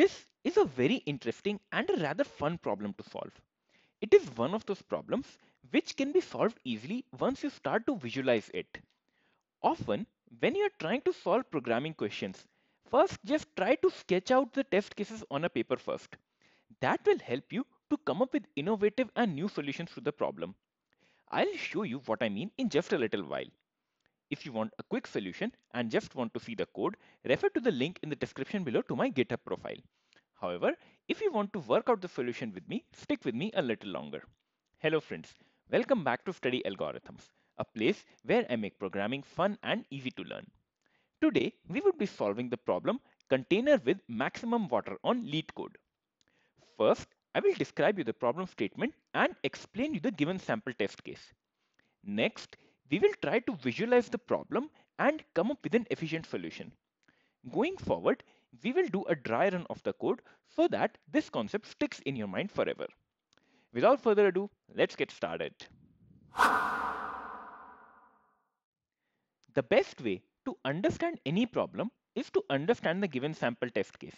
This is a very interesting and a rather fun problem to solve. It is one of those problems which can be solved easily once you start to visualize it. Often, when you are trying to solve programming questions, first just try to sketch out the test cases on a paper first. That will help you to come up with innovative and new solutions to the problem. I'll show you what I mean in just a little while. If you want a quick solution and just want to see the code, refer to the link in the description below to my GitHub profile. However, if you want to work out the solution with me, stick with me a little longer. Hello friends, welcome back to Study Algorithms, a place where I make programming fun and easy to learn. Today, we will be solving the problem container with maximum water on lead code. First, I will describe you the problem statement and explain you the given sample test case. Next, we will try to visualize the problem and come up with an efficient solution. Going forward, we will do a dry run of the code so that this concept sticks in your mind forever. Without further ado, let's get started. The best way to understand any problem is to understand the given sample test case.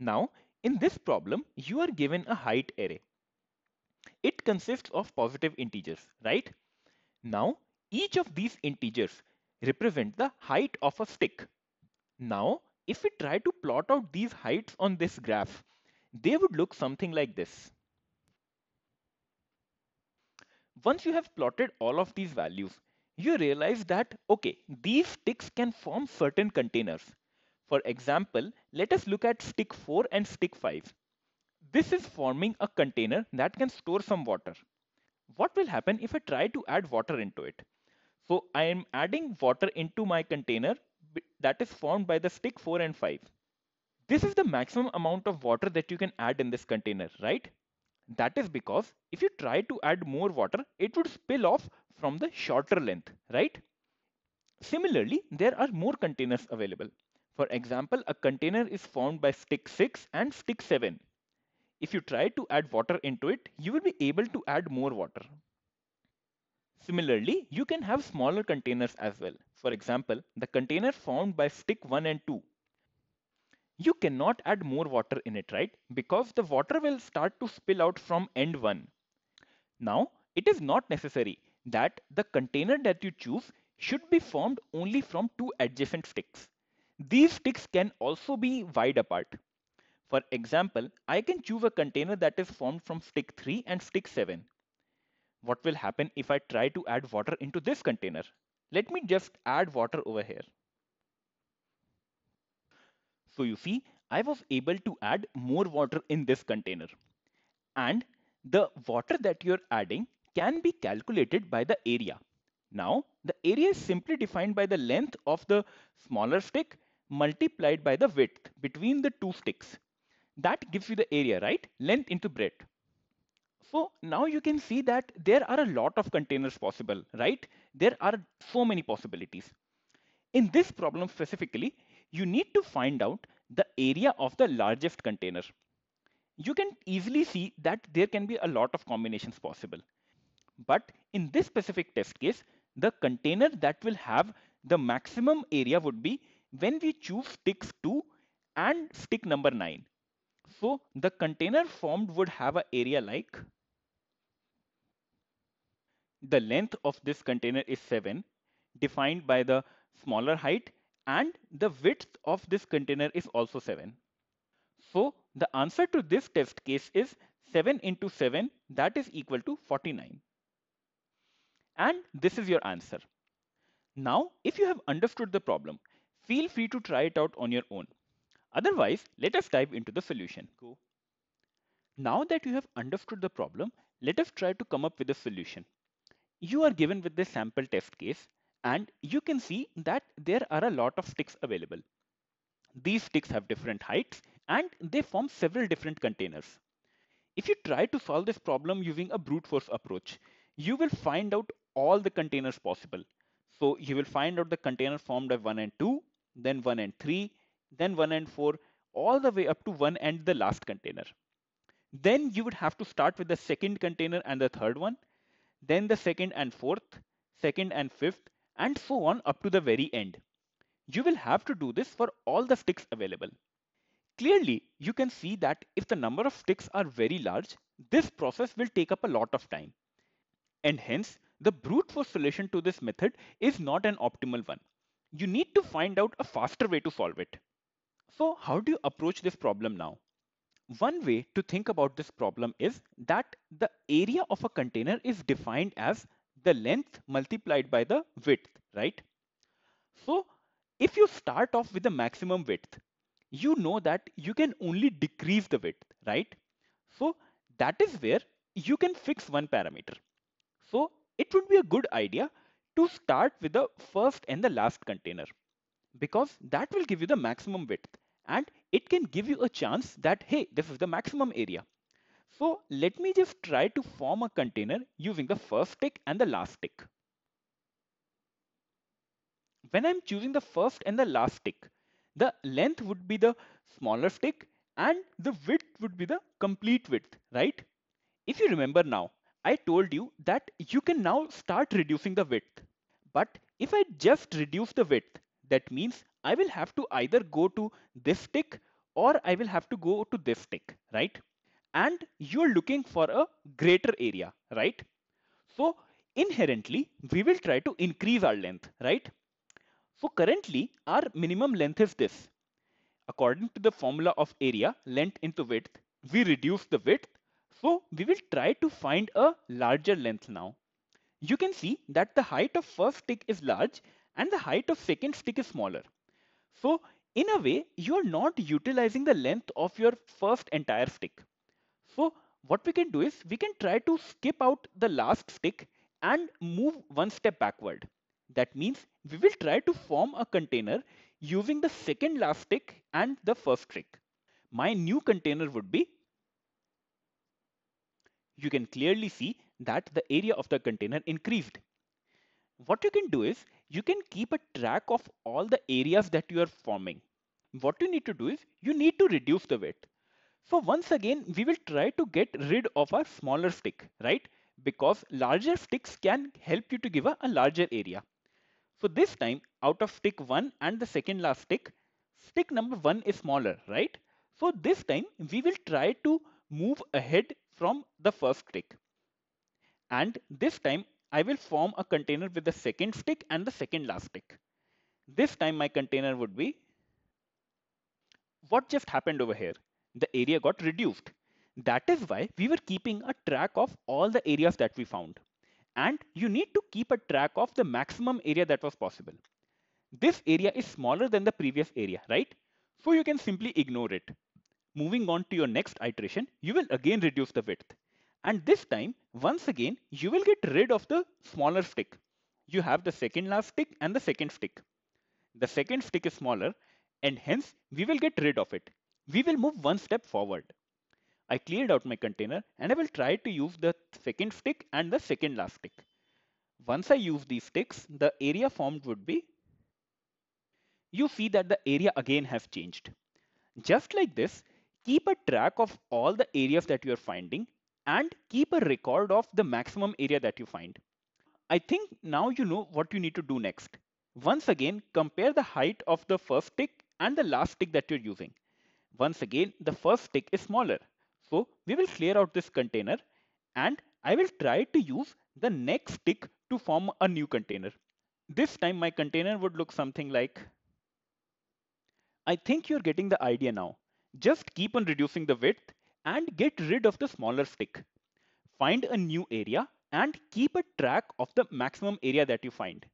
Now, in this problem, you are given a height array. It consists of positive integers, right? Now, each of these integers represent the height of a stick. Now, if we try to plot out these heights on this graph, they would look something like this. Once you have plotted all of these values, you realize that, okay, these sticks can form certain containers. For example, let us look at stick 4 and stick 5. This is forming a container that can store some water. What will happen if I try to add water into it? So I am adding water into my container that is formed by the stick 4 and 5. This is the maximum amount of water that you can add in this container, right? That is because if you try to add more water, it would spill off from the shorter length, right? Similarly, there are more containers available. For example, a container is formed by stick 6 and stick 7. If you try to add water into it, you will be able to add more water. Similarly, you can have smaller containers as well. For example, the container formed by stick 1 and 2. You cannot add more water in it, right? Because the water will start to spill out from end 1. Now, it is not necessary that the container that you choose should be formed only from two adjacent sticks. These sticks can also be wide apart. For example, I can choose a container that is formed from stick 3 and stick 7 what will happen if I try to add water into this container? Let me just add water over here. So you see, I was able to add more water in this container. And the water that you're adding can be calculated by the area. Now, the area is simply defined by the length of the smaller stick multiplied by the width between the two sticks. That gives you the area, right? Length into breadth. So now you can see that there are a lot of containers possible, right? There are so many possibilities. In this problem specifically, you need to find out the area of the largest container. You can easily see that there can be a lot of combinations possible. But in this specific test case, the container that will have the maximum area would be when we choose sticks 2 and stick number 9. So the container formed would have an area like the length of this container is 7 defined by the smaller height and the width of this container is also 7. So the answer to this test case is 7 into 7 that is equal to 49. And this is your answer. Now if you have understood the problem, feel free to try it out on your own. Otherwise, let us dive into the solution. Now that you have understood the problem, let us try to come up with a solution you are given with this sample test case and you can see that there are a lot of sticks available. These sticks have different heights and they form several different containers. If you try to solve this problem using a brute force approach, you will find out all the containers possible. So you will find out the container formed by 1 and 2, then 1 and 3, then 1 and 4, all the way up to 1 and the last container. Then you would have to start with the second container and the third one, then the second and fourth, second and fifth, and so on up to the very end. You will have to do this for all the sticks available. Clearly, you can see that if the number of sticks are very large, this process will take up a lot of time. And hence, the brute force solution to this method is not an optimal one. You need to find out a faster way to solve it. So how do you approach this problem now? One way to think about this problem is that the area of a container is defined as the length multiplied by the width, right? So if you start off with the maximum width, you know that you can only decrease the width, right? So that is where you can fix one parameter. So it would be a good idea to start with the first and the last container because that will give you the maximum width and it can give you a chance that, hey, this is the maximum area. So let me just try to form a container using the first tick and the last tick. When I'm choosing the first and the last tick, the length would be the smaller tick and the width would be the complete width, right? If you remember now, I told you that you can now start reducing the width. But if I just reduce the width, that means I will have to either go to this tick, or I will have to go to this tick, right? And you're looking for a greater area, right? So inherently, we will try to increase our length, right? So currently, our minimum length is this. According to the formula of area, length into width, we reduce the width. So we will try to find a larger length now. You can see that the height of first stick is large and the height of second stick is smaller. So in a way, you're not utilizing the length of your first entire stick. So what we can do is we can try to skip out the last stick and move one step backward. That means we will try to form a container using the second last stick and the first stick. My new container would be, you can clearly see that the area of the container increased. What you can do is you can keep a track of all the areas that you are forming. What you need to do is you need to reduce the weight. So once again, we will try to get rid of our smaller stick, right? Because larger sticks can help you to give a, a larger area. So this time out of stick 1 and the second last stick, stick number 1 is smaller, right? So this time we will try to move ahead from the first stick. And this time I will form a container with the second stick and the second last stick. This time my container would be what just happened over here? The area got reduced. That is why we were keeping a track of all the areas that we found. And you need to keep a track of the maximum area that was possible. This area is smaller than the previous area, right? So you can simply ignore it. Moving on to your next iteration, you will again reduce the width. And this time, once again, you will get rid of the smaller stick. You have the second last stick and the second stick. The second stick is smaller and hence we will get rid of it. We will move one step forward. I cleared out my container and I will try to use the second stick and the second last stick. Once I use these sticks, the area formed would be, you see that the area again has changed. Just like this, keep a track of all the areas that you are finding and keep a record of the maximum area that you find. I think now you know what you need to do next. Once again, compare the height of the first tick and the last tick that you're using. Once again, the first tick is smaller. So we will clear out this container and I will try to use the next tick to form a new container. This time my container would look something like, I think you're getting the idea now. Just keep on reducing the width and get rid of the smaller stick. Find a new area and keep a track of the maximum area that you find.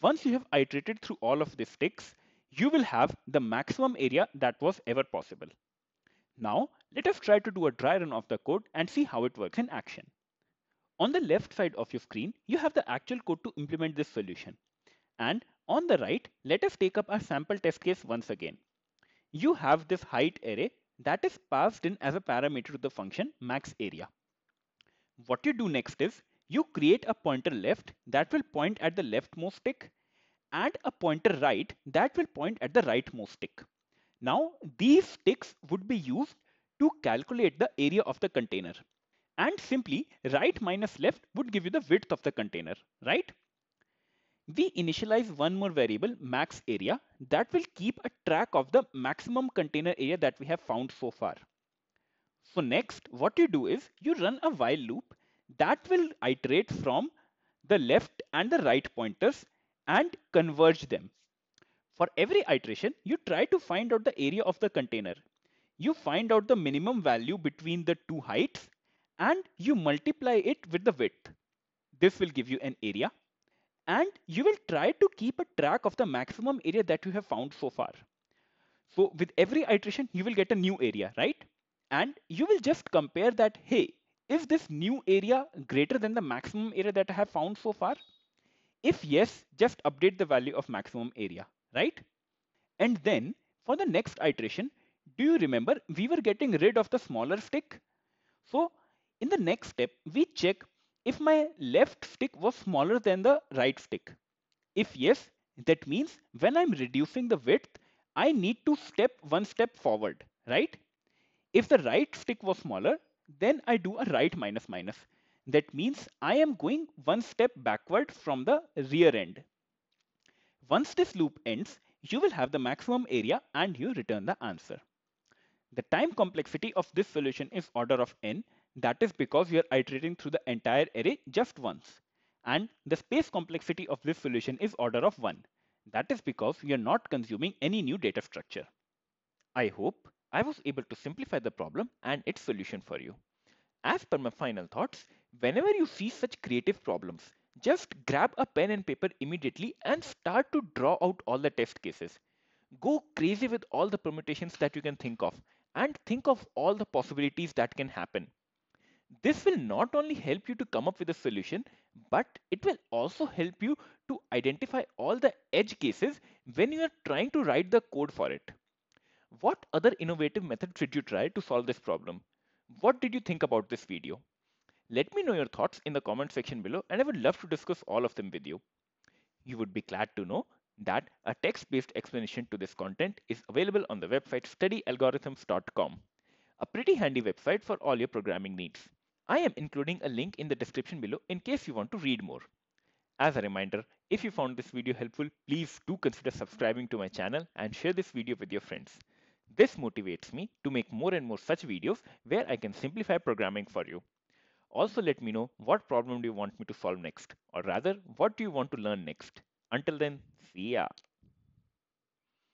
Once you have iterated through all of the sticks, you will have the maximum area that was ever possible. Now, let us try to do a dry run of the code and see how it works in action. On the left side of your screen, you have the actual code to implement this solution. And on the right, let us take up our sample test case once again. You have this height array that is passed in as a parameter to the function max area. What you do next is you create a pointer left that will point at the leftmost tick, and a pointer right that will point at the rightmost tick. Now these ticks would be used to calculate the area of the container and simply right minus left would give you the width of the container, right? we initialize one more variable max area that will keep a track of the maximum container area that we have found so far. So next what you do is you run a while loop that will iterate from the left and the right pointers and converge them. For every iteration you try to find out the area of the container. You find out the minimum value between the two heights and you multiply it with the width. This will give you an area and you will try to keep a track of the maximum area that you have found so far. So with every iteration, you will get a new area, right? And you will just compare that, hey, is this new area greater than the maximum area that I have found so far? If yes, just update the value of maximum area, right? And then for the next iteration, do you remember we were getting rid of the smaller stick? So in the next step, we check if my left stick was smaller than the right stick? If yes, that means when I'm reducing the width, I need to step one step forward, right? If the right stick was smaller, then I do a right minus minus. That means I am going one step backward from the rear end. Once this loop ends, you will have the maximum area and you return the answer. The time complexity of this solution is order of n that is because we are iterating through the entire array just once. And the space complexity of this solution is order of 1. That is because we are not consuming any new data structure. I hope I was able to simplify the problem and its solution for you. As per my final thoughts, whenever you see such creative problems, just grab a pen and paper immediately and start to draw out all the test cases. Go crazy with all the permutations that you can think of and think of all the possibilities that can happen. This will not only help you to come up with a solution, but it will also help you to identify all the edge cases when you are trying to write the code for it. What other innovative method did you try to solve this problem? What did you think about this video? Let me know your thoughts in the comment section below and I would love to discuss all of them with you. You would be glad to know that a text-based explanation to this content is available on the website studyalgorithms.com, a pretty handy website for all your programming needs. I am including a link in the description below in case you want to read more. As a reminder, if you found this video helpful, please do consider subscribing to my channel and share this video with your friends. This motivates me to make more and more such videos where I can simplify programming for you. Also let me know what problem do you want me to solve next or rather what do you want to learn next. Until then, see ya.